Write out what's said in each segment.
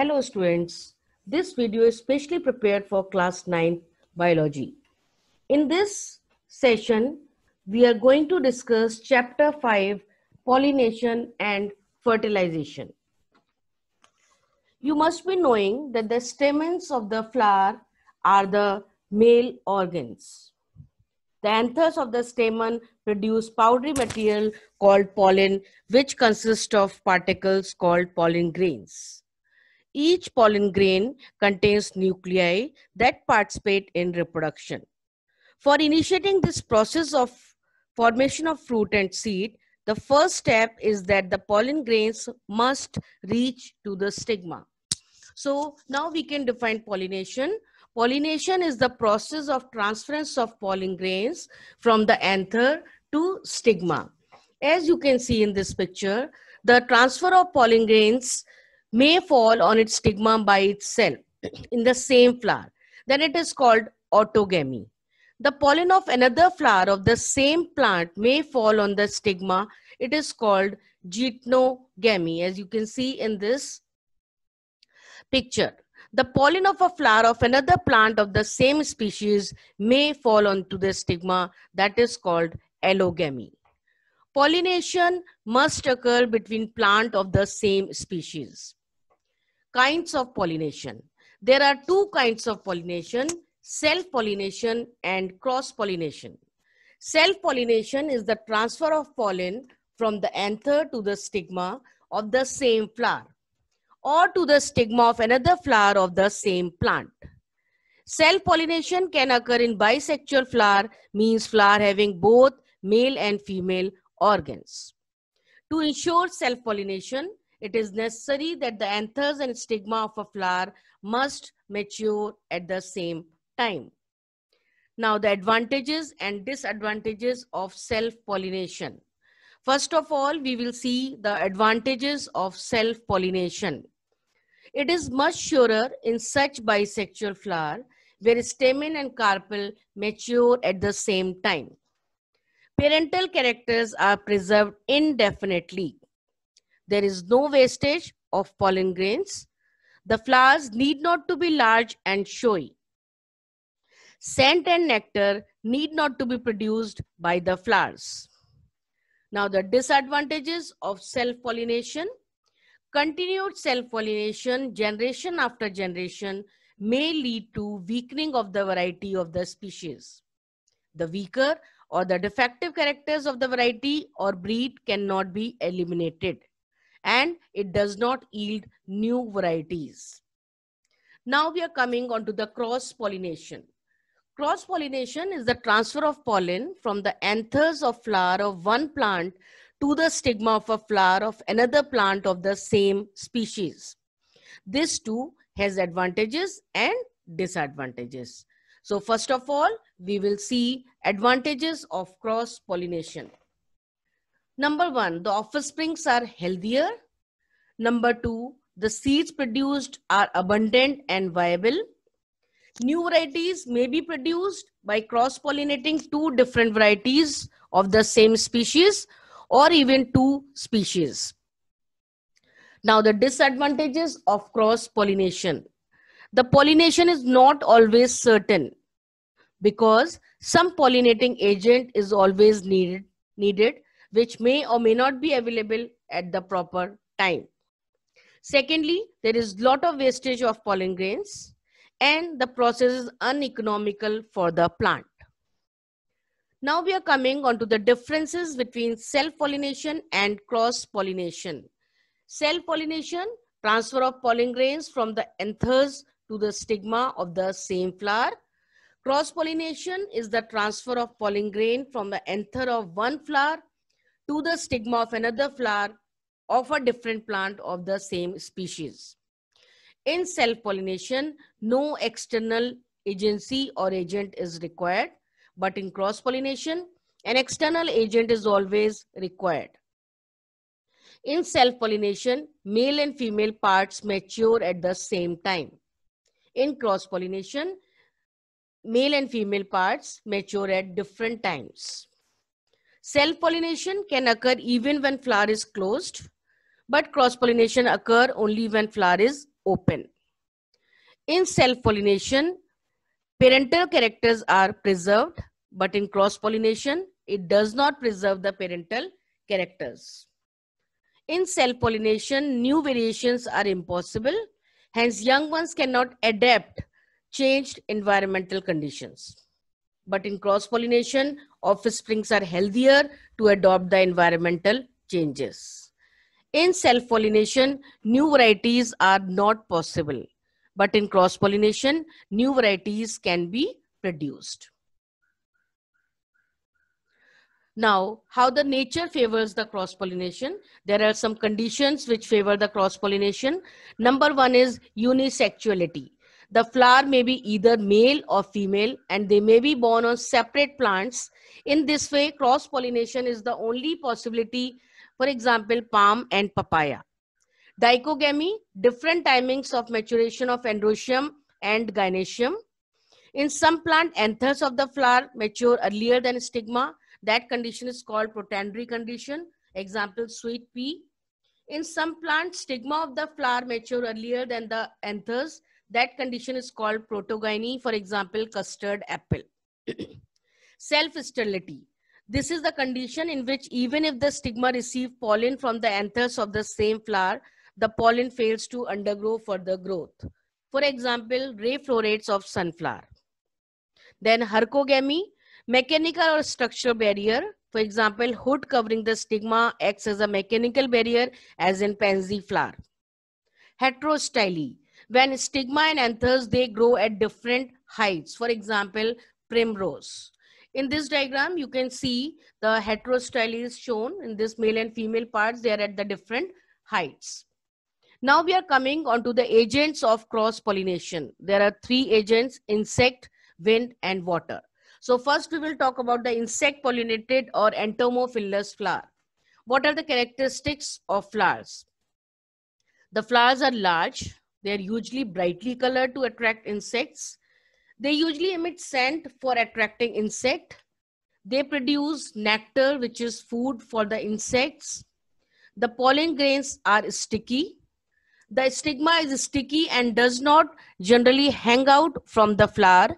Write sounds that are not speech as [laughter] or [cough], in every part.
Hello students, this video is specially prepared for class 9 biology. In this session, we are going to discuss chapter 5 pollination and fertilization. You must be knowing that the stamens of the flower are the male organs. The anthers of the stamen produce powdery material called pollen which consists of particles called pollen grains. Each pollen grain contains nuclei that participate in reproduction. For initiating this process of formation of fruit and seed, the first step is that the pollen grains must reach to the stigma. So now we can define pollination. Pollination is the process of transference of pollen grains from the anther to stigma. As you can see in this picture, the transfer of pollen grains may fall on its stigma by itself in the same flower, then it is called autogamy. The pollen of another flower of the same plant may fall on the stigma. It is called geitonogamy. as you can see in this picture. The pollen of a flower of another plant of the same species may fall onto the stigma. That is called allogamy. Pollination must occur between plant of the same species kinds of pollination. There are two kinds of pollination, self-pollination and cross-pollination. Self-pollination is the transfer of pollen from the anther to the stigma of the same flower or to the stigma of another flower of the same plant. Self-pollination can occur in bisexual flower, means flower having both male and female organs. To ensure self-pollination, it is necessary that the anthers and stigma of a flower must mature at the same time. Now, the advantages and disadvantages of self pollination. First of all, we will see the advantages of self pollination. It is much surer in such bisexual flower where stamen and carpel mature at the same time. Parental characters are preserved indefinitely. There is no wastage of pollen grains. The flowers need not to be large and showy. Scent and nectar need not to be produced by the flowers. Now the disadvantages of self-pollination. Continued self-pollination generation after generation may lead to weakening of the variety of the species. The weaker or the defective characters of the variety or breed cannot be eliminated and it does not yield new varieties. Now we are coming on to the cross-pollination. Cross-pollination is the transfer of pollen from the anthers of flower of one plant to the stigma of a flower of another plant of the same species. This too has advantages and disadvantages. So first of all, we will see advantages of cross-pollination. Number one, the offsprings are healthier. Number two, the seeds produced are abundant and viable. New varieties may be produced by cross pollinating two different varieties of the same species or even two species. Now, the disadvantages of cross pollination. The pollination is not always certain because some pollinating agent is always needed, needed which may or may not be available at the proper time. Secondly, there is lot of wastage of pollen grains and the process is uneconomical for the plant. Now we are coming on to the differences between self-pollination and cross-pollination. Self-pollination, transfer of pollen grains from the anthers to the stigma of the same flower. Cross-pollination is the transfer of pollen grain from the anther of one flower to the stigma of another flower of a different plant of the same species. In self-pollination, no external agency or agent is required, but in cross-pollination, an external agent is always required. In self-pollination, male and female parts mature at the same time. In cross-pollination, male and female parts mature at different times. Self-pollination can occur even when flower is closed, but cross-pollination occur only when flower is open. In self-pollination, parental characters are preserved, but in cross-pollination, it does not preserve the parental characters. In self-pollination, new variations are impossible. Hence, young ones cannot adapt changed environmental conditions. But in cross-pollination, offsprings are healthier to adopt the environmental changes. In self-pollination, new varieties are not possible. But in cross-pollination, new varieties can be produced. Now, how the nature favors the cross-pollination. There are some conditions which favor the cross-pollination. Number one is unisexuality. The flower may be either male or female and they may be born on separate plants. In this way, cross pollination is the only possibility, for example, palm and papaya. Dichogamy, different timings of maturation of androsium and gynecium. In some plant, anthers of the flower mature earlier than stigma. That condition is called protandry condition. Example, sweet pea. In some plants, stigma of the flower mature earlier than the anthers. That condition is called protogyny, for example, custard apple. [clears throat] Self-sterility. This is the condition in which even if the stigma receive pollen from the anthers of the same flower, the pollen fails to undergo further growth. For example, ray florets of sunflower. Then hercogamy, mechanical or structural barrier. For example, hood covering the stigma acts as a mechanical barrier as in pansy flower. Heterostyle, when stigma and anthers, they grow at different heights. For example, primrose. In this diagram, you can see the heterostyle is shown in this male and female parts. They are at the different heights. Now we are coming onto the agents of cross-pollination. There are three agents, insect, wind, and water. So first we will talk about the insect pollinated or entomophilous flower. What are the characteristics of flowers? The flowers are large, they're usually brightly colored to attract insects. They usually emit scent for attracting insect. They produce nectar, which is food for the insects. The pollen grains are sticky. The stigma is sticky and does not generally hang out from the flower.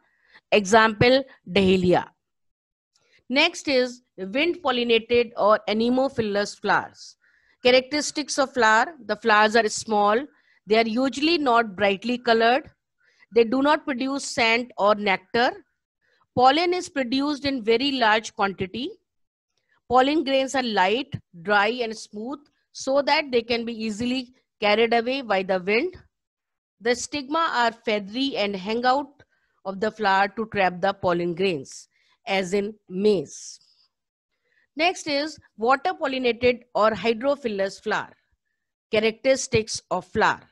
Example, dahlia. Next is wind pollinated or anemophilous flowers. Characteristics of flower, the flowers are small, they are usually not brightly colored. They do not produce scent or nectar. Pollen is produced in very large quantity. Pollen grains are light, dry and smooth so that they can be easily carried away by the wind. The stigma are feathery and hang out of the flower to trap the pollen grains as in maize. Next is water pollinated or hydrophilous flower. Characteristics of flower.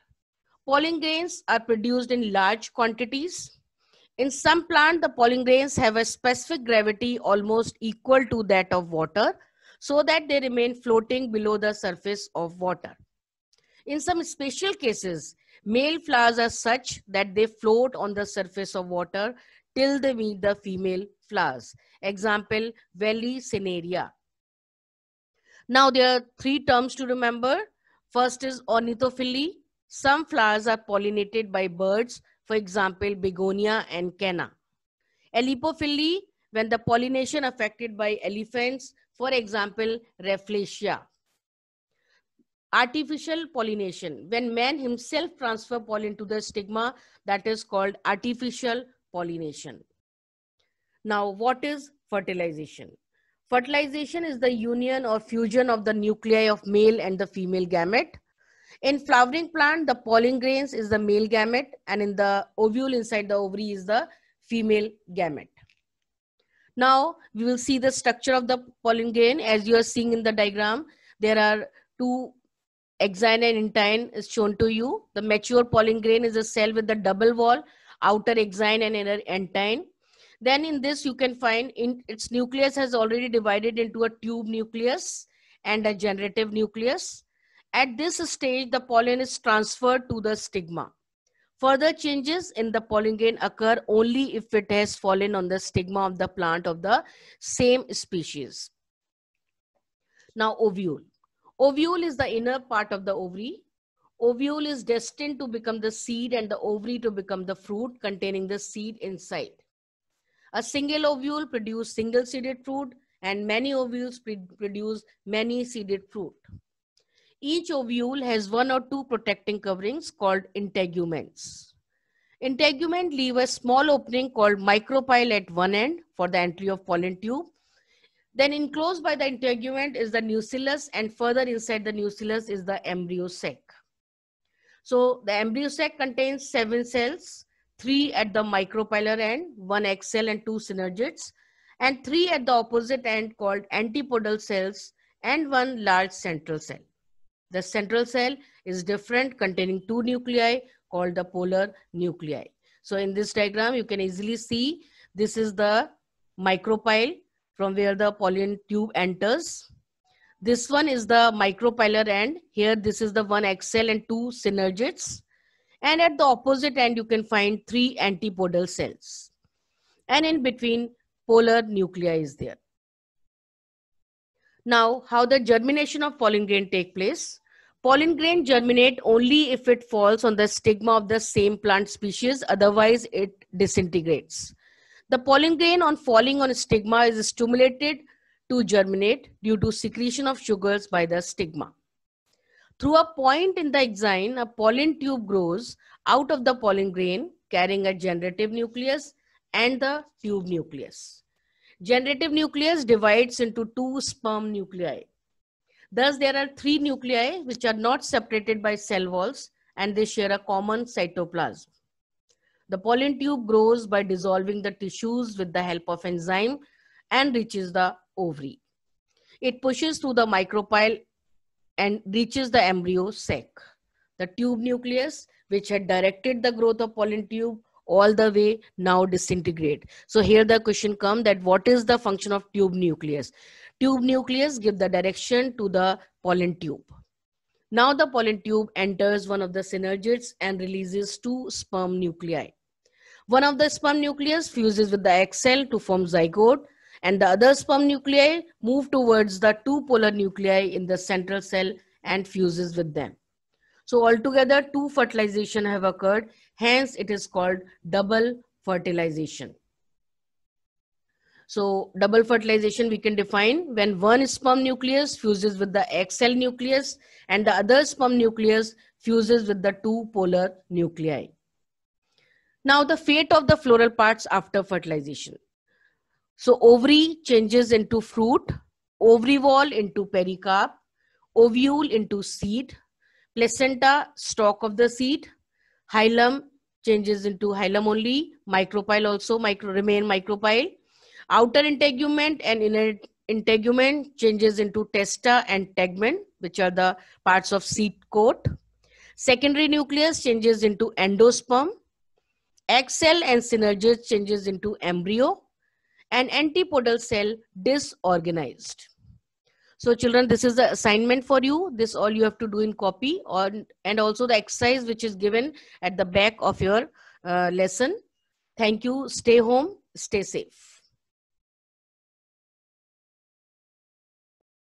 Pollen grains are produced in large quantities. In some plants, the pollen grains have a specific gravity almost equal to that of water so that they remain floating below the surface of water. In some special cases, male flowers are such that they float on the surface of water till they meet the female flowers. Example, Valley Cinerea. Now there are three terms to remember. First is ornithophily, some flowers are pollinated by birds, for example, begonia and canna. Alepophily, when the pollination affected by elephants, for example, rafflesia. Artificial pollination, when man himself transfer pollen to the stigma, that is called artificial pollination. Now, what is fertilization? Fertilization is the union or fusion of the nuclei of male and the female gamete. In flowering plant, the pollen grains is the male gamete and in the ovule inside the ovary is the female gamete. Now we will see the structure of the pollen grain as you are seeing in the diagram. There are two exine and intine is shown to you. The mature pollen grain is a cell with the double wall, outer exine and inner intine. Then in this you can find in its nucleus has already divided into a tube nucleus and a generative nucleus. At this stage, the pollen is transferred to the stigma. Further changes in the pollen gain occur only if it has fallen on the stigma of the plant of the same species. Now ovule. Ovule is the inner part of the ovary. Ovule is destined to become the seed and the ovary to become the fruit containing the seed inside. A single ovule produces single seeded fruit and many ovules produce many seeded fruit. Each ovule has one or two protecting coverings called integuments. Integument leave a small opening called micropyle at one end for the entry of pollen tube. Then enclosed by the integument is the nucellus and further inside the nucellus is the embryo sac. So the embryo sac contains seven cells, three at the micropylar end, one egg cell and two synergids, and three at the opposite end called antipodal cells and one large central cell. The central cell is different containing two nuclei called the polar nuclei. So in this diagram, you can easily see this is the micropyle from where the pollen tube enters. This one is the micropylar end. Here, this is the one axel and two synergids. And at the opposite end, you can find three antipodal cells. And in between, polar nuclei is there. Now, how the germination of pollen grain take place? Pollen grain germinate only if it falls on the stigma of the same plant species, otherwise it disintegrates. The pollen grain on falling on stigma is stimulated to germinate due to secretion of sugars by the stigma. Through a point in the exine, a pollen tube grows out of the pollen grain carrying a generative nucleus and the tube nucleus. Generative nucleus divides into two sperm nuclei. Thus, there are three nuclei which are not separated by cell walls and they share a common cytoplasm. The pollen tube grows by dissolving the tissues with the help of enzyme and reaches the ovary. It pushes through the micropyle and reaches the embryo sac. The tube nucleus, which had directed the growth of pollen tube, all the way now disintegrate. So here the question come that what is the function of tube nucleus? Tube nucleus give the direction to the pollen tube. Now the pollen tube enters one of the synergids and releases two sperm nuclei. One of the sperm nucleus fuses with the egg cell to form zygote and the other sperm nuclei move towards the two polar nuclei in the central cell and fuses with them. So altogether two fertilization have occurred. Hence it is called double fertilization. So double fertilization we can define when one sperm nucleus fuses with the egg cell nucleus and the other sperm nucleus fuses with the two polar nuclei. Now the fate of the floral parts after fertilization. So ovary changes into fruit, ovary wall into pericarp, ovule into seed, placenta, stalk of the seed, hilum changes into hilum only, micropyle also micro, remain micropyle. Outer integument and inner integument changes into testa and tegment, which are the parts of seed coat. Secondary nucleus changes into endosperm. Egg cell and synergist changes into embryo. And antipodal cell disorganized. So children, this is the assignment for you. This all you have to do in copy or, and also the exercise which is given at the back of your uh, lesson. Thank you. Stay home. Stay safe.